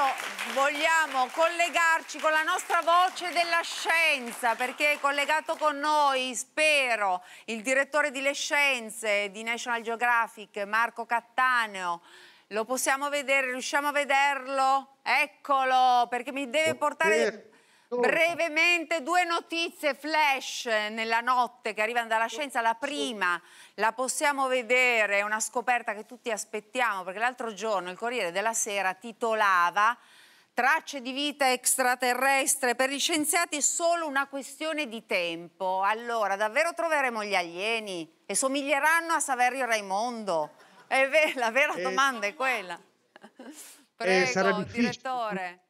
adesso vogliamo collegarci con la nostra voce della scienza perché è collegato con noi, spero, il direttore di Le Scienze di National Geographic, Marco Cattaneo. Lo possiamo vedere, riusciamo a vederlo? Eccolo, perché mi deve oh, portare... Brevemente due notizie flash eh, nella notte che arrivano dalla scienza. La prima la possiamo vedere, è una scoperta che tutti aspettiamo perché l'altro giorno il Corriere della Sera titolava Tracce di vita extraterrestre, per gli scienziati è solo una questione di tempo. Allora, davvero troveremo gli alieni e somiglieranno a Saverio Raimondo? È ver la vera eh. domanda è quella. Eh, Prego, direttore.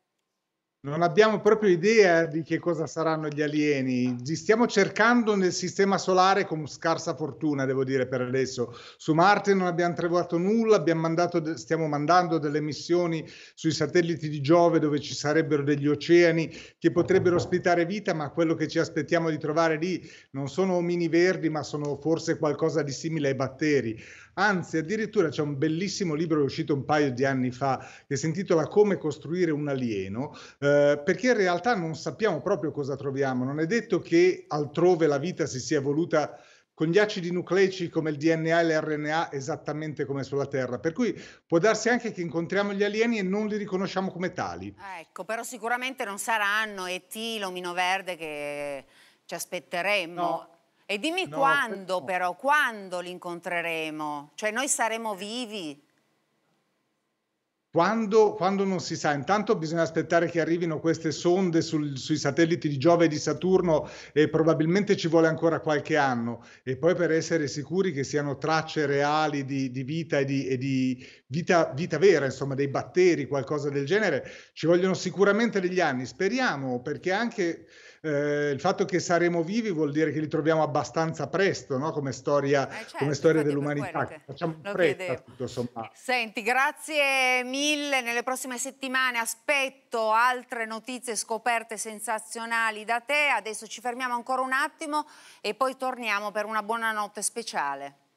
Non abbiamo proprio idea di che cosa saranno gli alieni. Li stiamo cercando nel sistema solare con scarsa fortuna, devo dire per adesso. Su Marte non abbiamo trovato nulla, mandato, stiamo mandando delle missioni sui satelliti di Giove dove ci sarebbero degli oceani che potrebbero ospitare vita, ma quello che ci aspettiamo di trovare lì non sono omini verdi, ma sono forse qualcosa di simile ai batteri. Anzi, addirittura c'è un bellissimo libro uscito un paio di anni fa che si intitola Come costruire un alieno. Eh, eh, perché in realtà non sappiamo proprio cosa troviamo. Non è detto che altrove la vita si sia evoluta con gli acidi nucleici come il DNA e l'RNA esattamente come sulla Terra. Per cui può darsi anche che incontriamo gli alieni e non li riconosciamo come tali. Ah, ecco, però sicuramente non saranno ET, l'omino verde che ci aspetteremmo. No. E dimmi no, quando per... però, quando li incontreremo? Cioè noi saremo vivi? Quando, quando, non si sa, intanto bisogna aspettare che arrivino queste sonde sul, sui satelliti di Giove e di Saturno e probabilmente ci vuole ancora qualche anno e poi per essere sicuri che siano tracce reali di, di vita e di, e di vita, vita, vera, insomma dei batteri, qualcosa del genere, ci vogliono sicuramente degli anni, speriamo perché anche eh, il fatto che saremo vivi vuol dire che li troviamo abbastanza presto no? come storia, eh certo, come storia dell'umanità. Facciamo pretta, tutto sommato. Senti, grazie mille mille. Nelle prossime settimane aspetto altre notizie scoperte sensazionali da te. Adesso ci fermiamo ancora un attimo e poi torniamo per una buonanotte speciale.